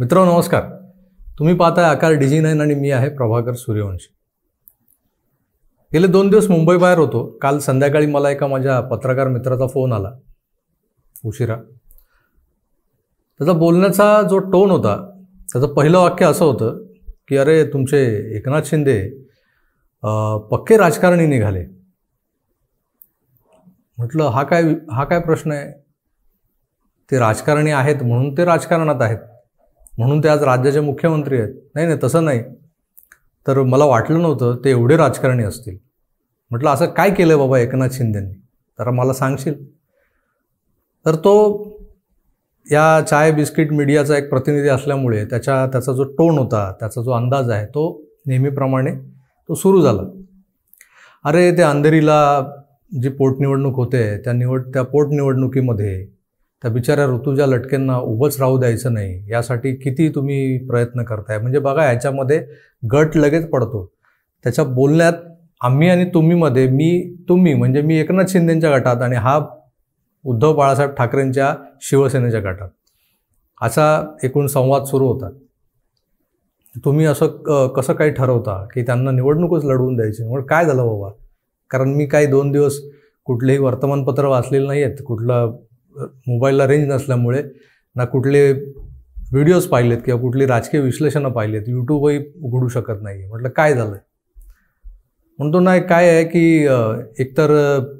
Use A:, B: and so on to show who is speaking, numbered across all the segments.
A: मित्र नमस्कार तुम्ही पाहताय आकार डिझी नाईन आणि मी आहे प्रभाकर सूर्यवंशी गेले दोन दिवस मुंबई बाहेर होतो काल संध्याकाळी मला एका माझ्या पत्रकार मित्राचा फोन आला उशिरा त्याचा बोलण्याचा जो टोन होता त्याचं पहिलं वाक्य असं होतं की अरे तुमचे एकनाथ शिंदे पक्के राजकारणी निघाले म्हटलं हा काय हा काय प्रश्न आहे ते राजकारणी आहेत म्हणून ते राजकारणात आहेत म्हणून ते आज राज्याचे मुख्यमंत्री आहेत नाही नाही तसं नाही तर मला वाटलं नव्हतं ते एवढे राजकारणी असतील म्हटलं असं काय केलं बाबा एकनाथ शिंदेंनी तर मला सांगशील तर तो या चाय बिस्किट मीडियाचा एक प्रतिनिधी असल्यामुळे त्याच्या त्याचा जो टोन होता त्याचा जो अंदाज आहे तो नेहमीप्रमाणे तो सुरू झाला अरे ते अंधेरीला जी पोटनिवडणूक होते त्या निवड त्या पोटनिवडणुकीमध्ये त्या बिचाऱ्या ऋतुजा लटकेंना उभंच राहू द्यायचं नाही यासाठी किती तुम्ही प्रयत्न करताय म्हणजे बघा याच्यामध्ये गट लगेच पडतो त्याच्या बोलण्यात आम्ही आणि तुम्हीमध्ये मी तुम्ही म्हणजे मी एकनाथ शिंदेच्या गटात आणि हा उद्धव बाळासाहेब ठाकरेंच्या शिवसेनेच्या गटात असा एकूण संवाद सुरू होता तुम्ही असं कसं काही ठरवता की त्यांना निवडणूकच लढवून द्यायची म्हणून काय झालं बाबा कारण मी काही दोन दिवस कुठलेही वर्तमानपत्र वाचलेलं नाही आहेत कुठलं मोबाईलला रेंज नसल्यामुळे ना कुठले व्हिडिओज पाहिलेत किंवा कुठली राजकीय विश्लेषणं पाहिलेत यूट्यूबही उघडू शकत नाही आहे म्हटलं काय झालं म्हणतो नाही काय आहे की एकतर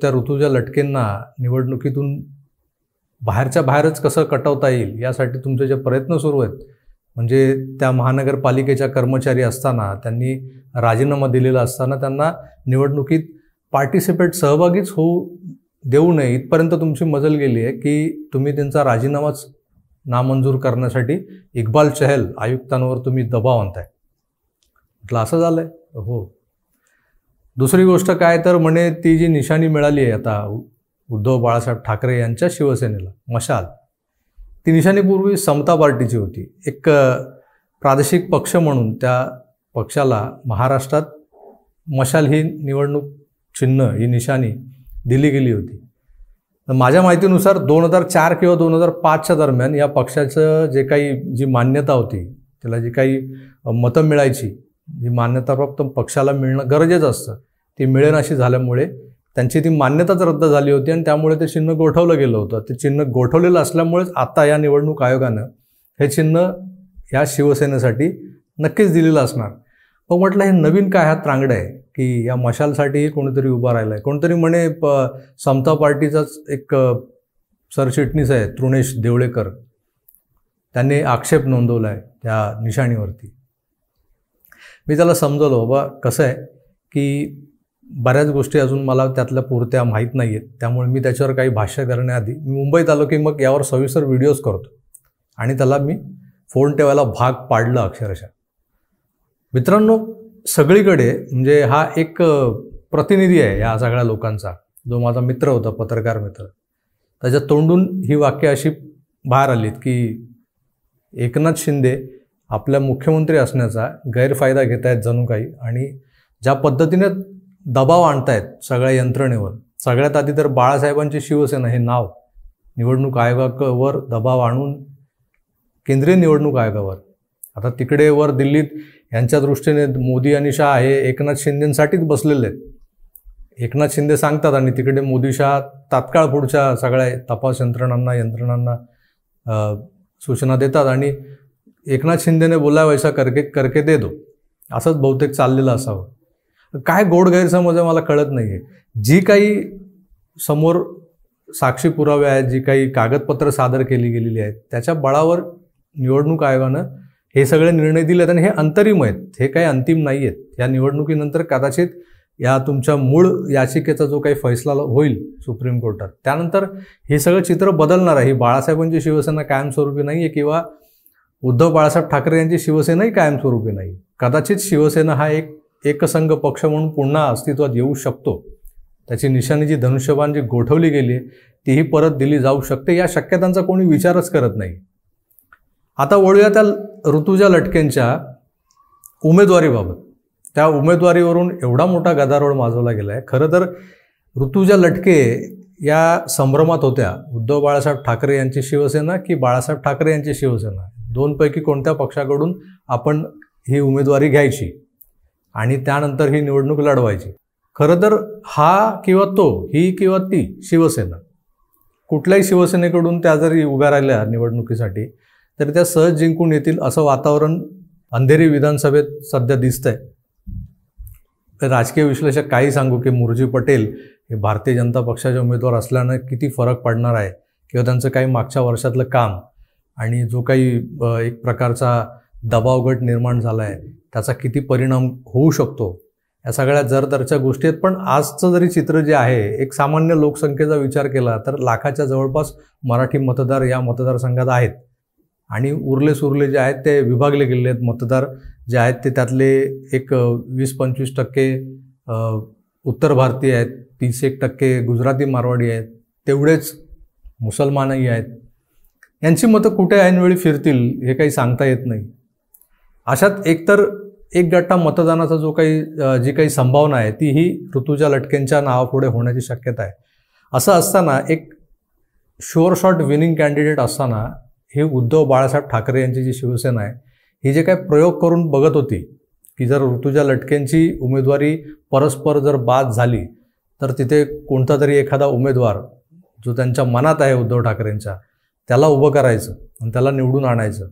A: त्या ऋतूच्या लटकेंना निवडणुकीतून बाहेरच्या बाहेरच कसं कटवता येईल यासाठी तुमचे जे प्रयत्न सुरू आहेत म्हणजे त्या महानगरपालिकेच्या कर्मचारी असताना त्यांनी राजीनामा दिलेला असताना त्यांना निवडणुकीत पार्टिसिपेट सहभागीच होऊ देऊ नये इथपर्यंत तुमची मजल गेली आहे की तुम्ही त्यांचा राजीनामाच नामंजूर करण्यासाठी इक्बाल चहल आयुक्तांवर तुम्ही दबाव आणताय म्हटलं असं झालं आहे हो दुसरी गोष्ट काय तर म्हणे ती जी निशाणी मिळाली आहे आता उद्धव बाळासाहेब ठाकरे यांच्या शिवसेनेला मशाल ती निशाणीपूर्वी समता पार्टीची होती एक प्रादेशिक पक्ष म्हणून त्या पक्षाला महाराष्ट्रात मशाल ही निवडणूक चिन्ह ही निशाणी दिली गेली होती माझ्या माहितीनुसार दोन हजार चार किंवा दोन हजार पाचच्या दरम्यान या पक्षाचं जे काही जी मान्यता होती त्याला जी काही मतं मिळायची जी मान्यता पक्षाला मिळणं गरजेचं असतं ती मिळेन अशी झाल्यामुळे त्यांची ती मान्यताच रद्द झाली होती आणि त्यामुळे ते चिन्ह गोठवलं गेलं होतं ते चिन्ह गोठवलेलं असल्यामुळेच आता या निवडणूक आयोगानं हे चिन्ह या शिवसेनेसाठी नक्कीच दिलेलं असणार मग म्हटलं हे नवीन काय हा त्रांगडं आहे की या मशालसाठीही कोणीतरी उभा राहिला आहे कोणतरी म्हणे प समता पार्टीचाच एक सरचिटणीस आहे तृणेश देवळेकर त्यांनी आक्षेप नोंदवला आहे त्या निशाणीवरती मी त्याला समजवलो बाबा कसं आहे की बऱ्याच गोष्टी अजून मला त्यातल्या पुरत्या माहीत नाही आहेत त्यामुळे मी त्याच्यावर काही भाष्य करण्याआधी मी मुंबईत आलो की मग यावर सविस्तर व्हिडिओज करतो आणि त्याला मी फोन ठेवायला भाग पाडलं अक्षरशः मित्रांनो सगळीकडे म्हणजे हा एक प्रतिनिधी आहे या सगळ्या लोकांचा जो माझा मित्र होता पत्रकार मित्र त्याच्या तोंडून ही वाक्य अशी बाहेर आलीत की एकनाथ शिंदे आपल्या मुख्यमंत्री असण्याचा गैरफायदा घेत आहेत जणू काही आणि ज्या पद्धतीने दबाव आणतायत सगळ्या यंत्रणेवर सगळ्यात आधी तर बाळासाहेबांची शिवसेना हे नाव निवडणूक आयोगावर दबाव आणून केंद्रीय निवडणूक आयोगावर आता तिकडे वर दिल्लीत यांच्या दृष्टीने मोदी आणि शाह हे एकनाथ शिंदेसाठीच बसलेले आहेत एकनाथ शिंदे सांगतात आणि तिकडे मोदी शाह तात्काळ पुढच्या सगळ्या तपास यंत्रणांना यंत्रणांना सूचना देतात आणि एकनाथ शिंदेने बोलाय वैसा करके करके दे दो असंच बहुतेक चाललेलं असावं काय गोड गैरसमज आहे मला कळत नाही आहे जी काही समोर साक्षी पुरावे आहेत जी काही कागदपत्रं सादर केली गेलेली आहेत त्याच्या बळावर निवडणूक आयोगानं हे सगळे निर्णय दिलेत आणि हे अंतरिम आहेत हे काही अंतिम नाही आहेत या निवडणुकीनंतर कदाचित या तुमच्या मूळ याचिकेचा जो काही फैसला होईल सुप्रीम कोर्टात त्यानंतर हे सगळं चित्र बदलणार आहे बाळासाहेबांची शिवसेना कायमस्वरूपी नाही आहे किंवा उद्धव बाळासाहेब ठाकरे यांची शिवसेनाही कायमस्वरूपी नाही कदाचित शिवसेना हा एक एकसंघ पक्ष म्हणून पुन्हा अस्तित्वात येऊ शकतो त्याची निशाणी जी धनुष्यबाण जी गोठवली गेली तीही परत दिली जाऊ शकते या शक्यतांचा कोणी विचारच करत नाही आता वळूया त्या ऋतुजा लटकेंच्या उमेदवारीबाबत त्या उमेदवारीवरून एवढा मोठा गदारोळ माजवला गेला आहे खरं तर ऋतुजा लटके या संभ्रमात होत्या उद्धव बाळासाहेब ठाकरे यांची शिवसेना की बाळासाहेब ठाकरे यांची शिवसेना दोनपैकी कोणत्या पक्षाकडून आपण ही उमेदवारी घ्यायची आणि त्यानंतर ही निवडणूक लढवायची खरं तर हा किंवा तो ही किंवा ती शिवसेना कुठल्याही शिवसेनेकडून त्या जरी उभ्या राहिल्या निवडणुकीसाठी तर त्या सहज जिंकून येतील असं वातावरण अंधेरी विधानसभेत सध्या दिसतंय तर राजकीय विश्लेषक काही सांगू की मुरजी पटेल हे भारतीय जनता पक्षाचे उमेदवार असल्यानं किती फरक पडणार आहे किंवा त्यांचं काही मागच्या वर्षातलं काम आणि जो काही एक प्रकारचा दबावगट निर्माण झाला आहे त्याचा किती परिणाम होऊ शकतो या सगळ्या जरदरच्या गोष्टी आहेत पण आजचं जरी चित्र जे आहे एक सामान्य लोकसंख्येचा विचार केला तर लाखाच्या जवळपास मराठी मतदार या मतदारसंघात आहेत आणि उरले सुरले जे आहेत ते विभागले गेलेले आहेत मतदार जे आहेत ते त्यातले एक वीस पंचवीस टक्के उत्तर भारतीय आहेत तीस एक टक्के गुजराती मारवाडी आहेत तेवढेच मुसलमानही आहेत यांची मतं कुठे ऐनवेळी फिरतील हे काही सांगता येत नाही अशात एकतर एक गट्टा मतदानाचा जो काही जी काही संभावना आहे ती ही ऋतुजा लटकेंच्या नावापुढे होण्याची शक्यता आहे असं असताना एक शुअर शॉट विनिंग कॅन्डिडेट असताना हे उद्धव बाळासाहेब ठाकरे यांची जी शिवसेना आहे ही जे काय प्रयोग करून बघत होती की जर ऋतुजा लटकेंची उमेदवारी परस्पर जर बाद झाली तर तिथे कोणता तरी एखादा उमेदवार जो त्यांच्या मनात आहे उद्धव ठाकरेंच्या त्याला उभं करायचं आणि त्याला निवडून आणायचं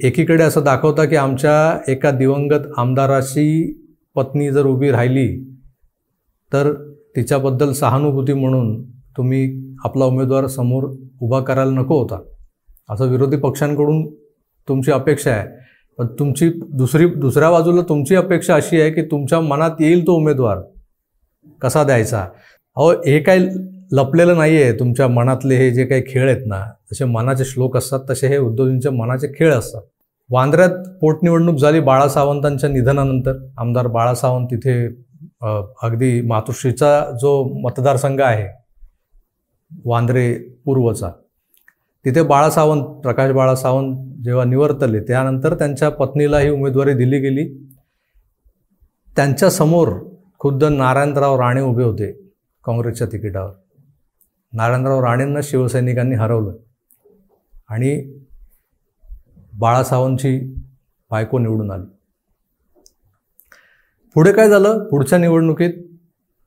A: एकीकडे असं दाखवता की आमच्या एका दिवंगत आमदाराशी पत्नी जर उभी राहिली तर तिच्याबद्दल सहानुभूती म्हणून तुम्ही आपला उमेदवार समोर उभा करायला नको होता असं विरोधी पक्षांकडून तुमची अपेक्षा आहे पण तुमची दुसरी दुसऱ्या बाजूला तुमची अपेक्षा अशी आहे की तुमच्या मनात येईल तो उमेदवार कसा द्यायचा अहो हे काय लपलेलं नाही आहे तुमच्या मनातले हे जे काही खेळ आहेत ना जसे मनाचे श्लोक असतात तसे हे उद्धवजींच्या मनाचे खेळ असतात वांद्र्यात पोटनिवडणूक झाली बाळा निधनानंतर आमदार बाळासावंत तिथे अगदी मातोश्रीचा जो मतदारसंघ आहे वांद्रे पूर्वचा तिथे बाळासावंत प्रकाश बाळासावंत जेव्हा निवर्तले त्यानंतर त्यांच्या पत्नीला ही उमेदवारी दिली गेली त्यांच्यासमोर खुद्द नारायणराव राणे उभे होते काँग्रेसच्या तिकिटावर नारायणराव राणेंना शिवसैनिकांनी हरवलं आणि बाळासावंतची बायको निवडून आली पुढे काय झालं पुढच्या निवडणुकीत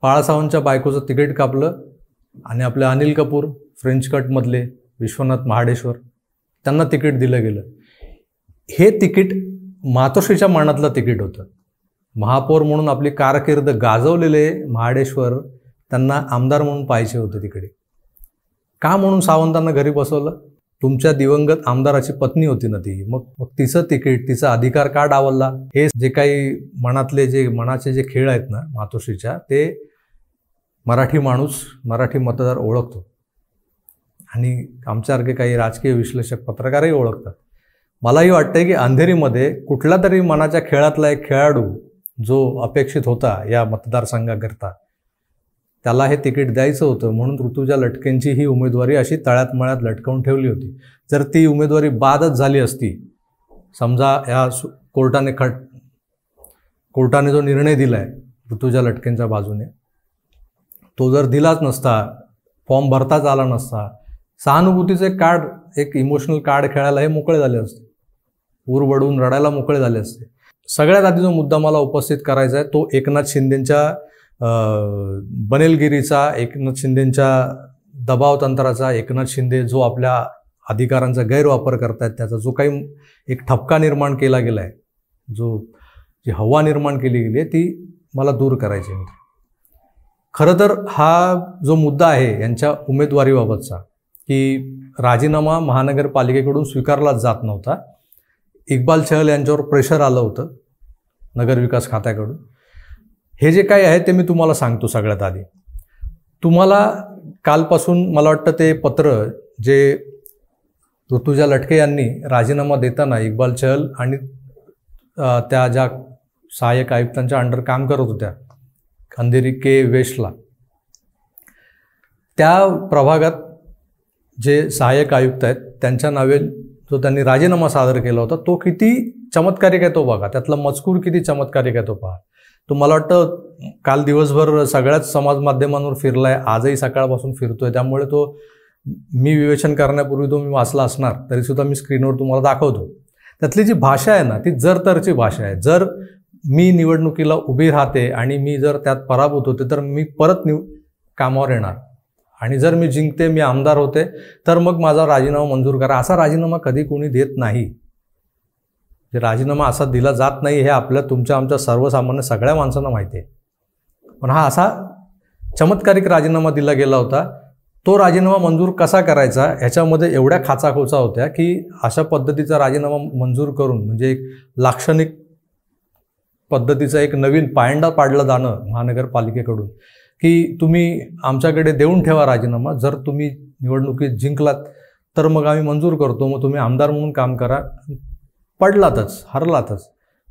A: बाळासावंतच्या बायकोचं तिकीट कापलं आणि आपले अनिल कपूर फ्रेंच कटमधले विश्वनाथ महाडेश्वर त्यांना तिकीट दिलं गेलं हे तिकीट मातोश्रीच्या मनातलं तिकीट होतं महापौर म्हणून आपली कारकीर्द गाजवलेले महाडेश्वर त्यांना आमदार म्हणून पाहिजे होते तिकडे का म्हणून सावंतांना घरी बसवलं तुमच्या दिवंगत आमदाराची पत्नी होती ना ती मग मग तिचं तिकीट तिचा अधिकार का डावलला हे जे काही मनातले जे मनाचे जे खेळ आहेत ना मातोश्रीच्या ते मराठी माणूस मराठी मतदार ओळखतो आणि आमच्यासारखे काही राजकीय विश्लेषक पत्रकारही ओळखतात मलाही वाटतं की अंधेरीमध्ये कुठला तरी मनाच्या खेळातला एक खेळाडू जो अपेक्षित होता या मतदारसंघाकरता त्याला हे तिकीट द्यायचं होतं म्हणून ऋतुजा लटकेंची ही उमेदवारी अशी तळ्यात मळ्यात लटकवून ठेवली होती जर ती उमेदवारी बादच झाली असती समजा या कोर्टाने खट कोर्टाने जो निर्णय दिला आहे ऋतुजा लटकेंच्या बाजूने तो जर दिलाच नसता फॉर्म भरताच आला नसता सहानुभूतीचे एक कार्ड एक इमोशनल कार्ड खेळायला हे मोकळे झाले असते ऊर वडून रडायला मोकळे झाले असते सगळ्यात आधी जो मुद्दा मला उपस्थित करायचा आहे तो एकनाथ शिंदेंच्या बनेलगिरीचा एकनाथ शिंदेंच्या दबाव तंत्राचा एकनाथ शिंदे जो आपल्या अधिकारांचा गैरवापर करतायत त्याचा जो काही एक ठपका निर्माण केला गेला आहे जो जी हवा निर्माण केली गेली आहे ती मला दूर करायची होती खरं तर हा जो मुद्दा आहे यांच्या उमेदवारीबाबतचा की राजीनामा महानगरपालिकेकडून स्वीकारला जात नव्हता इक्बाल चहल यांच्यावर प्रेशर आलं होतं नगरविकास खात्याकडून हे जे काही आहे ते मी तुम्हाला सांगतो सगळ्यात आधी तुम्हाला कालपासून मला वाटतं ते पत्र जे ऋतुजा लटके यांनी राजीनामा देताना इक्बाल चहल आणि त्या ज्या सहाय्यक आयुक्तांच्या अंडर काम करत होत्या अंधेरी के वेशला त्या प्रभागात जे सहाय्यक आयुक्त आहेत त्यांच्या नावे जो त्यांनी राजीनामा सादर केला होता तो किती चमत्कारिक आहे तो बघा त्यातला मजकूर किती चमत्कारिक आहे तो पहा तो मला वाटतं काल दिवसभर सगळ्याच समाज माध्यमांवर फिरला आहे आजही सकाळपासून फिरतो आहे त्यामुळे तो मी विवेचन करण्यापूर्वी तो मी वाचला असणार तरीसुद्धा मी स्क्रीनवर तुम्हाला दाखवतो त्यातली जी भाषा आहे ना ती जर तरची भाषा आहे जर मी निवडणुकीला उभी राहते आणि मी जर त्यात पराभूत होते तर मी परत निव कामावर येणार आणि जर मी जिंकते मी आमदार होते तर मग माझा राजीनामा मंजूर करा असा राजीनामा कधी कोणी देत नाही राजीनामा असा दिला जात नाही हे आपल्या तुमच्या आमच्या सर्वसामान्य सगळ्या माणसांना माहिती आहे पण हा असा चमत्कारिक राजीनामा दिला गेला होता तो राजीनामा मंजूर कसा करायचा ह्याच्यामध्ये एवढ्या खाचाखोचा होत्या की अशा पद्धतीचा राजीनामा मंजूर करून म्हणजे एक लाक्षणिक पद्धतीचा एक नवीन पायंडा पाडलं जाणं महानगरपालिकेकडून की तुम्ही आमच्याकडे देऊन ठेवा राजीनामा जर तुम्ही निवडणुकीत जिंकलात तर मग आम्ही मंजूर करतो मग तुम्ही आमदार म्हणून काम करा पडलातच हरलातच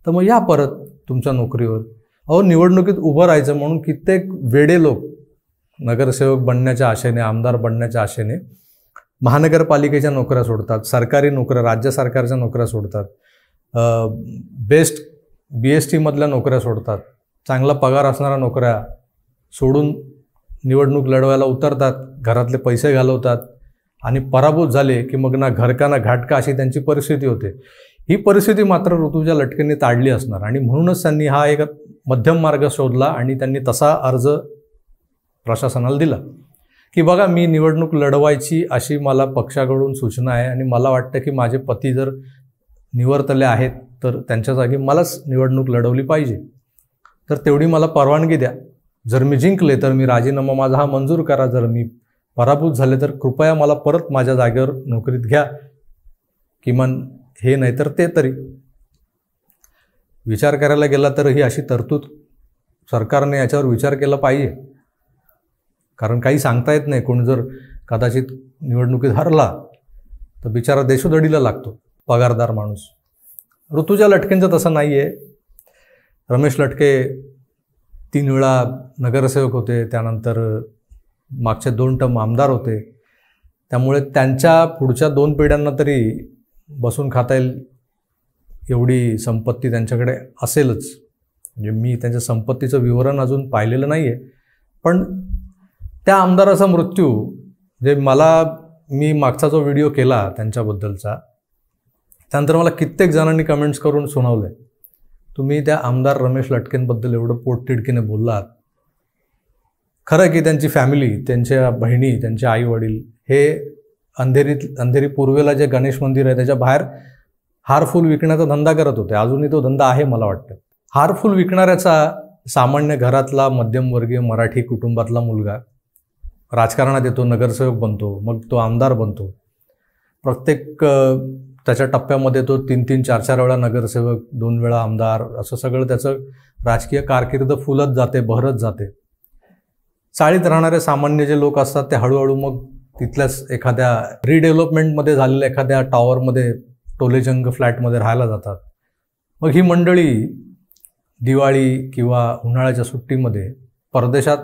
A: तर मग या परत तुमच्या नोकरीवर अहो निवडणुकीत उभं राहायचं म्हणून कित्येक वेडे लोक नगरसेवक बनण्याच्या आशेने आमदार बनण्याच्या आशेने महानगरपालिकेच्या नोकऱ्या सोडतात सरकारी नोकऱ्या राज्य सरकारच्या नोकऱ्या सोडतात बेस्ट बी एस टीमधल्या नोकऱ्या सोडतात चांगला पगार असणाऱ्या नोकऱ्या सोडून निवडणूक लढवायला उतरतात घरातले पैसे घालवतात आणि पराभूत झाले की मग ना घरका ना घाटका अशी त्यांची परिस्थिती होते ही परिस्थिती मात्र ऋतुजा लटकेने ताडली असणार आणि म्हणूनच त्यांनी हा एक मध्यम मार्ग शोधला आणि त्यांनी तसा अर्ज प्रशासनाला दिला की बघा मी निवडणूक लढवायची अशी मला पक्षाकडून सूचना आहे आणि मला वाटतं की माझे पती जर निवर्तले आहेत तर त्यांच्या जागी मलाच निवडणूक लढवली पाहिजे तर तेवढी मला परवानगी द्या जर मी जिंकले तर मी राजीनामा माझा हा मंजूर करा जर मी पराभूत झाले तर कृपया मला परत माझ्या जागेवर नोकरीत घ्या किमान हे नाही तर ते तरी विचार करायला गेला तर ही अशी तरतूद सरकारने याच्यावर विचार केला पाहिजे कारण काही सांगता येत नाही कोण जर कदाचित निवडणुकीत हरला तर बिचारा देशोदडीला लागतो पगारदार माणूस ऋतुजा लटकेंचं तसं नाही आहे रमेश लटके तीन वेळा नगरसेवक होते त्यानंतर मागचे दोन टम आमदार होते त्यामुळे त्यांच्या पुढच्या दोन पिढ्यांना तरी बसून खाता येईल एवढी संपत्ती त्यांच्याकडे असेलच म्हणजे मी त्यांच्या संपत्तीचं विवरण अजून पाहिलेलं नाही आहे पण त्या आमदाराचा मृत्यू जे मला मी मागचा जो व्हिडिओ केला त्यांच्याबद्दलचा त्यानंतर मला कित्येक जणांनी कमेंट्स करून सुनावले तुम्ही त्या आमदार रमेश लटकेंबद्दल एवढं पोटतिडकीने बोललात खरं की त्यांची फॅमिली त्यांच्या बहिणी त्यांचे आईवडील हे अंधेरीत अंधेरी पूर्वेला जे गणेश मंदिर आहे त्याच्या बाहेर हारफूल विकण्याचा धंदा करत होते अजूनही तो धंदा आहे मला वाटतं हारफूल विकणाऱ्याचा सामान्य घरातला मध्यमवर्गीय मराठी कुटुंबातला मुलगा राजकारणात येतो नगरसेवक बनतो मग तो आमदार बनतो प्रत्येक त्याच्या टप्प्यामध्ये तो तीन तीन चार चार वेळा नगरसेवक दोन वेळा आमदार असं सगळं त्याचं राजकीय कारकीर्द फुलत जाते बहरत जाते चाळीत राहणारे सामान्य जे लोक असतात ते हळूहळू मग तिथल्याच एखाद्या रिडेव्हलपमेंटमध्ये झालेल्या एखाद्या टॉवरमध्ये टोलेजंग फ्लॅटमध्ये राहायला जातात मग ही मंडळी दिवाळी किंवा उन्हाळ्याच्या सुट्टीमध्ये परदेशात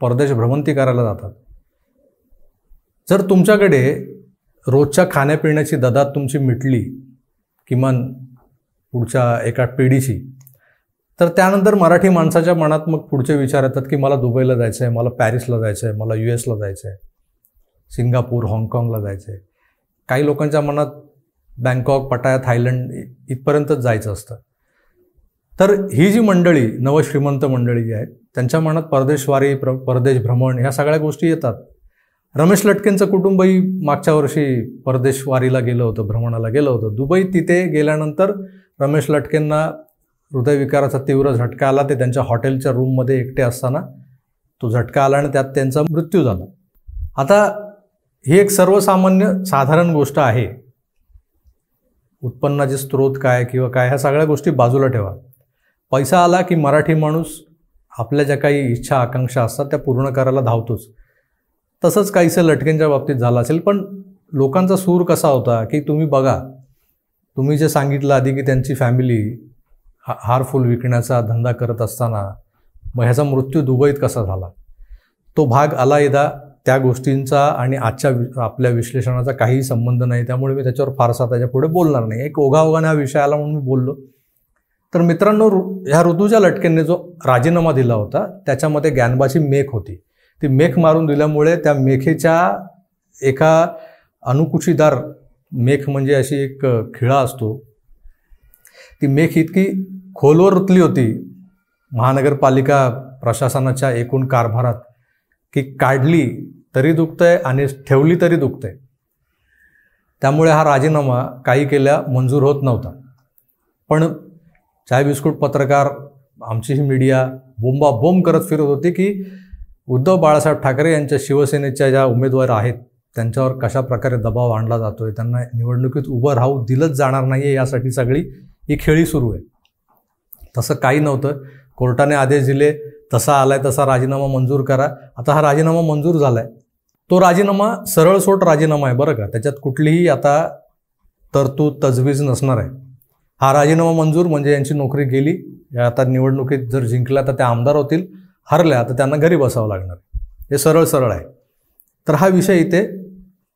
A: परदेश भ्रमंती करायला जातात जर तुमच्याकडे रोजच्या खाण्यापिण्याची ददात तुमची मिटली किमान पुढच्या एका पिढीची तर त्यानंतर मराठी माणसाच्या मनात मग पुढचे विचार येतात की मला दुबईला जायचं आहे मला पॅरिसला जायचं आहे मला यू एसला जायचं आहे सिंगापूर हाँगकाँगला जायचं आहे काही लोकांच्या मनात बँकॉक पटाया थायलंड इथपर्यंतच जायचं असतं तर ही जी मंडळी नवश्रीमंत मंडळी जी आहेत त्यांच्या मनात परदेशवारी प्र परदेश भ्रमण ह्या सगळ्या गोष्टी येतात रमेश लटकेंचं कुटुंबही मागच्या वर्षी परदेशवारीला गेलं होतं भ्रमणाला गेलं होतं दुबई तिथे गेल्यानंतर रमेश लटकेंना हृदयविकाराचा तीव्र झटका आला ते त्यांच्या हॉटेलच्या रूममध्ये एकटे असताना तो झटका आला आणि त्यात त्यांचा मृत्यू झाला आता ही एक सर्वसामान्य साधारण गोष्ट आहे उत्पन्नाचे स्त्रोत काय किंवा काय ह्या सगळ्या गोष्टी बाजूला ठेवा पैसा आला की मराठी माणूस आपल्या ज्या काही इच्छा आकांक्षा असतात त्या पूर्ण करायला धावतोच तसंच काहीसं लटकेंच्या बाबतीत झालं असेल पण लोकांचा सूर कसा होता की तुम्ही बघा तुम्ही जे सांगितलं आधी की त्यांची फॅमिली हा हारफूल विकण्याचा धंदा करत असताना मग ह्याचा मृत्यू दुबईत कसा झाला तो भाग आला येदा त्या गोष्टींचा आणि आजच्या आपल्या विश्लेषणाचा काहीही संबंध नाही त्यामुळे मी त्याच्यावर फारसा त्याच्या पुढे बोलणार नाही एक ओघाओघाने हा विषय आला म्हणून मी बोललो तर मित्रांनो ह्या ऋतूच्या लटकेंनी जो राजीनामा दिला होता त्याच्यामध्ये ग्यानबाची मेक होती ती मेख मारून दिल्यामुळे त्या मेखेच्या एका अनुकुशीदार मेख म्हणजे अशी एक खिळा असतो ती मेख इतकी खोलवर उतली होती महानगरपालिका प्रशासनाच्या एकूण कारभारात की काढली तरी दुखतंय आणि ठेवली तरी दुखतंय त्यामुळे हा राजीनामा काही केल्या मंजूर होत नव्हता पण चाय बिस्कुट पत्रकार आमची ही मीडिया बोंब करत फिरत होती की उद्धव बाळासाहेब ठाकरे यांच्या शिवसेनेच्या ज्या उमेदवार आहेत त्यांच्यावर कशा प्रकारे दबाव आणला जातो आहे त्यांना निवडणुकीत उभं राहू दिलंच जाणार नाही आहे यासाठी सगळी ही खेळी सुरू आहे तसं काही नव्हतं कोर्टाने आदेश दिले तसा आला तसा राजीनामा मंजूर करा आता हा राजीनामा मंजूर झाला आहे तो राजीनामा सरळसोट राजीनामा आहे बरं का त्याच्यात कुठलीही आता तरतूद तजवीज नसणार आहे हा राजीनामा मंजूर म्हणजे यांची नोकरी गेली आता निवडणुकीत जर जिंकला तर ते आमदार होतील हरल्या तर त्यांना घरी बसावं लागणार हे सरळ सरळ आहे तर हा विषय इथे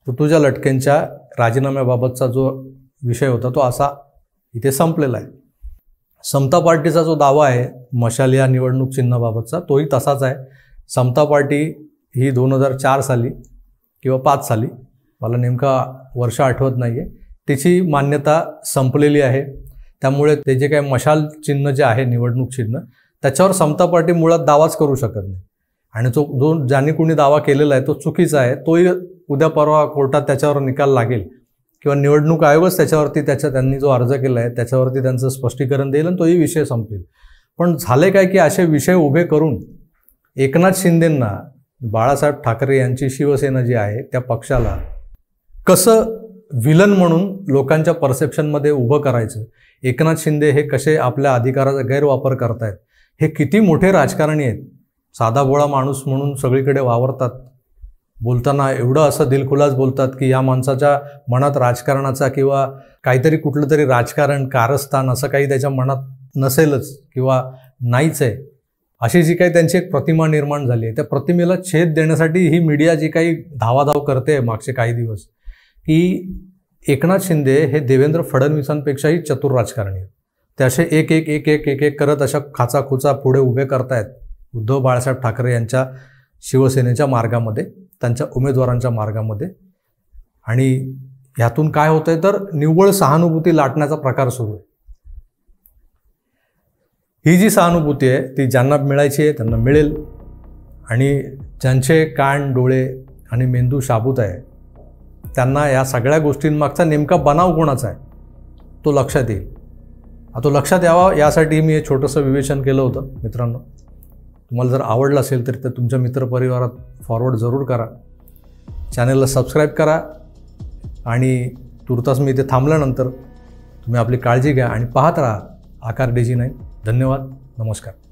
A: ऋतुजा लटकेंच्या राजीनाम्याबाबतचा जो विषय होता तो असा इथे संपलेला आहे समता पार्टीचा जो दावा आहे मशाल या निवडणूक चिन्हाबाबतचा तोही तसाच आहे समता पार्टी ही दोन हजार चार साली किंवा पाच साली मला नेमका वर्ष आठवत नाही आहे तिची मान्यता संपलेली आहे त्यामुळे ते जे काही मशाल चिन्ह जे आहे निवडणूक चिन्ह त्याच्यावर समता पार्टी मुळात दावाच करू शकत नाही आणि तो जो ज्यांनी कुणी दावा केलेला आहे तो चुकीचा आहे तोही उद्या परवा कोर्टात त्याच्यावर निकाल लागेल किंवा निवडणूक आयोगच त्याच्यावरती त्याच्या त्यांनी जो अर्ज केला आहे त्याच्यावरती त्यांचं स्पष्टीकरण देईल आणि तोही विषय संपेल पण झाले काय की असे विषय उभे करून एकनाथ शिंदेंना बाळासाहेब ठाकरे यांची शिवसेना जी आहे त्या पक्षाला कसं विलन म्हणून लोकांच्या परसेप्शनमध्ये उभं करायचं एकनाथ शिंदे हे कसे आपल्या अधिकाराचा गैरवापर करतायत हे किती मोठे राजकारणी आहेत साधा बोळा माणूस म्हणून सगळीकडे वावरतात बोलताना एवढं असं दिलखुलास बोलतात की या माणसाच्या मनात राजकारणाचा किंवा काहीतरी कुठलं तरी राजकारण कारस्थान असं काही त्याच्या मनात नसेलच किंवा नाहीच आहे अशी जी काही त्यांची एक प्रतिमा निर्माण झाली आहे त्या प्रतिमेला छेद देण्यासाठी ही मीडिया जी काही धावाधाव करते मागचे काही दिवस की एकनाथ शिंदे हे देवेंद्र फडणवीसांपेक्षाही चतुर राजकारणी आहेत ते असे एक एक एक एक एक एक करत अशा खाचाखुचा पुढे उभे करतायत उद्धव बाळासाहेब ठाकरे यांच्या शिवसेनेच्या मार्गामध्ये त्यांच्या उमेदवारांच्या मार्गामध्ये आणि ह्यातून काय होतं आहे तर निव्वळ सहानुभूती लाटण्याचा प्रकार सुरू आहे ही जी सहानुभूती आहे ती ज्यांना मिळायची आहे त्यांना मिळेल आणि ज्यांचे कान डोळे आणि मेंदू शाबूत आहे त्यांना या सगळ्या गोष्टींमागचा नेमका बनाव कोणाचा आहे तो लक्षात येईल आता लक्षात यावा यासाठी मी हे छोटंसं विवेचन केलं होतं मित्रांनो तुम्हाला जर आवडलं असेल तर ते तुमच्या मित्रपरिवारात फॉरवर्ड जरूर करा चॅनलला सबस्क्राईब करा आणि तुर्तास मी इथे थांबल्यानंतर तुम्ही आपली काळजी घ्या आणि पाहत राहा आकार डेजी नाही धन्यवाद नमस्कार